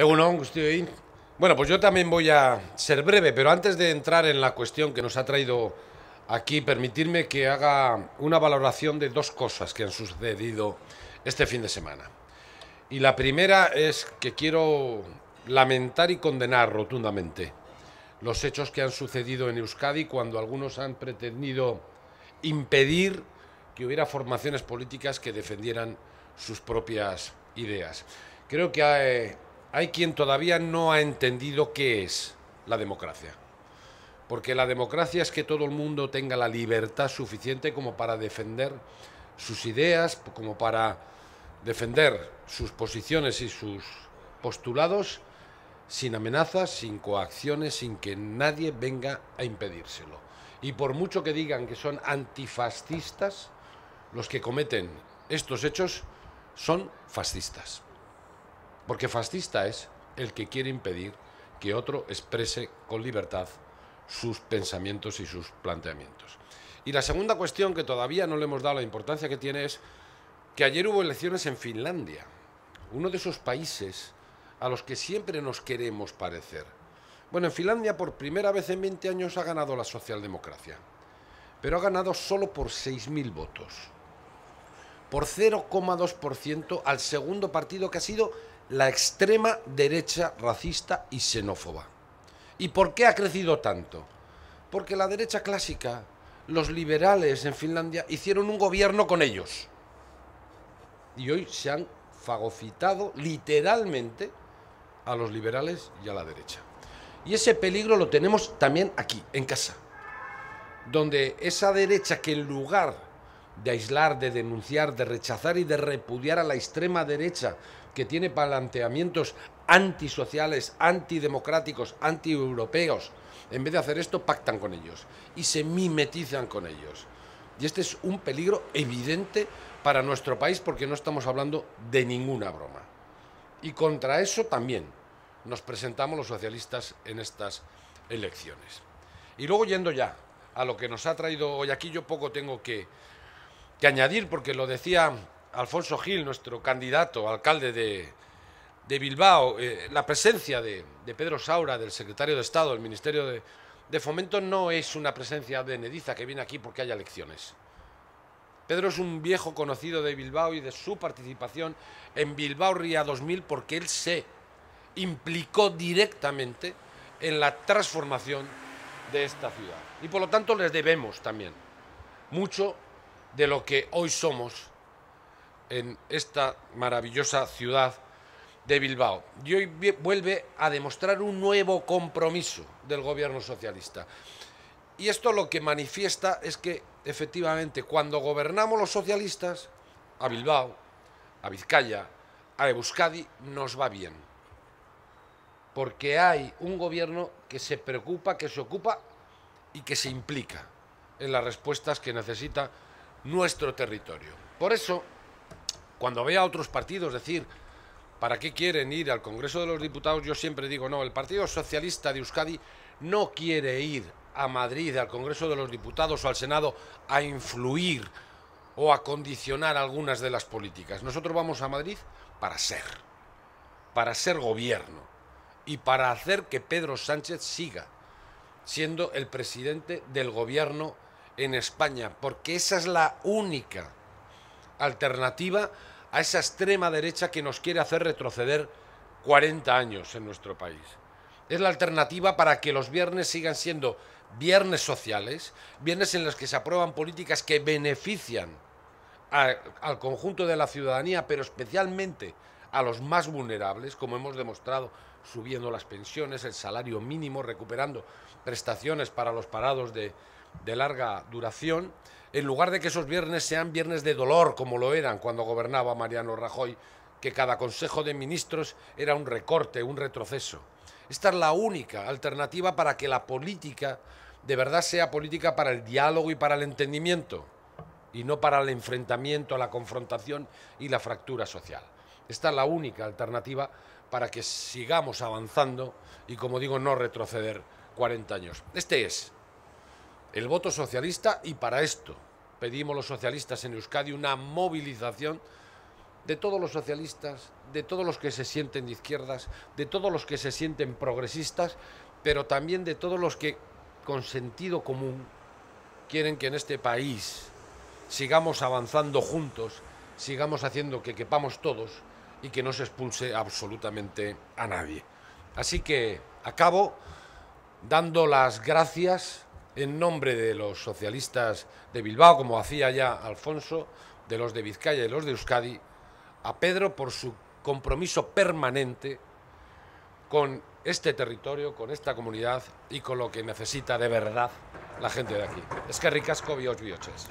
Eh, bueno, pues yo también voy a ser breve, pero antes de entrar en la cuestión que nos ha traído aquí, permitirme que haga una valoración de dos cosas que han sucedido este fin de semana. Y la primera es que quiero lamentar y condenar rotundamente los hechos que han sucedido en Euskadi cuando algunos han pretendido impedir que hubiera formaciones políticas que defendieran sus propias ideas. Creo que ha eh, hay quien todavía no ha entendido qué es la democracia. Porque la democracia es que todo el mundo tenga la libertad suficiente como para defender sus ideas, como para defender sus posiciones y sus postulados sin amenazas, sin coacciones, sin que nadie venga a impedírselo. Y por mucho que digan que son antifascistas, los que cometen estos hechos son fascistas. Porque fascista es el que quiere impedir que otro exprese con libertad sus pensamientos y sus planteamientos. Y la segunda cuestión que todavía no le hemos dado la importancia que tiene es que ayer hubo elecciones en Finlandia, uno de esos países a los que siempre nos queremos parecer. Bueno, en Finlandia por primera vez en 20 años ha ganado la socialdemocracia, pero ha ganado solo por 6.000 votos, por 0,2% al segundo partido que ha sido la extrema derecha racista y xenófoba. ¿Y por qué ha crecido tanto? Porque la derecha clásica, los liberales en Finlandia, hicieron un gobierno con ellos. Y hoy se han fagocitado literalmente a los liberales y a la derecha. Y ese peligro lo tenemos también aquí, en casa, donde esa derecha que en lugar de aislar, de denunciar, de rechazar y de repudiar a la extrema derecha que tiene planteamientos antisociales, antidemocráticos, antieuropeos, en vez de hacer esto, pactan con ellos y se mimetizan con ellos. Y este es un peligro evidente para nuestro país porque no estamos hablando de ninguna broma. Y contra eso también nos presentamos los socialistas en estas elecciones. Y luego yendo ya a lo que nos ha traído hoy aquí, yo poco tengo que, que añadir, porque lo decía Alfonso Gil, nuestro candidato, alcalde de, Bilbao, eh, la presencia de, Pedro Saura, del secretario de Estado del Ministerio de, Fomento, no es una presencia de Nediza que viene aquí porque haya elecciones. Pedro es un viejo conocido de Bilbao y de su participación en Bilbao Ría 2000 porque él se implicó directamente en la transformación de esta ciudad. Y por lo tanto les debemos también mucho de lo que hoy somos en esta maravillosa ciudad de Bilbao. Y hoy vuelve a demostrar un nuevo compromiso del gobierno socialista. Y esto lo que manifiesta es que efectivamente cuando gobernamos los socialistas, a Bilbao, a Vizcaya, a Euskadi, nos va bien. Porque hay un gobierno que se preocupa, que se ocupa y que se implica en las respuestas que necesita nuestro territorio. Por eso, cuando vea a otros partidos decir, ¿para qué quieren ir al Congreso de los Diputados? Yo siempre digo, no, el Partido Socialista de Euskadi no quiere ir a Madrid, al Congreso de los Diputados o al Senado a influir o a condicionar algunas de las políticas. Nosotros vamos a Madrid para ser, para ser gobierno y para hacer que Pedro Sánchez siga siendo el presidente del gobierno en España, porque esa es la única alternativa a esa extrema derecha que nos quiere hacer retroceder 40 años en nuestro país. Es la alternativa para que los viernes sigan siendo viernes sociales, viernes en los que se aprueban políticas que benefician al conjunto de la ciudadanía, pero especialmente a los más vulnerables, como hemos demostrado subiendo las pensiones, el salario mínimo, recuperando prestaciones para los parados de, de larga duración, en lugar de que esos viernes sean viernes de dolor, como lo eran cuando gobernaba Mariano Rajoy, que cada Consejo de Ministros era un recorte, un retroceso. Esta es la única alternativa para que la política de verdad sea política para el diálogo y para el entendimiento, y no para el enfrentamiento, la confrontación y la fractura social. Esta es la única alternativa para que sigamos avanzando y, como digo, no retroceder 40 años. Este es el voto socialista y para esto pedimos los socialistas en Euskadi una movilización de todos los socialistas, de todos los que se sienten de izquierdas, de todos los que se sienten progresistas, pero también de todos los que con sentido común quieren que en este país sigamos avanzando juntos, sigamos haciendo que quepamos todos y que no se expulse absolutamente a nadie. Así que acabo dando las gracias en nombre de los socialistas de Bilbao, como hacía ya Alfonso, de los de Vizcaya y los de Euskadi, a Pedro por su compromiso permanente con este territorio, con esta comunidad y con lo que necesita de verdad la gente de aquí. Es que ricasco, bios, bioches.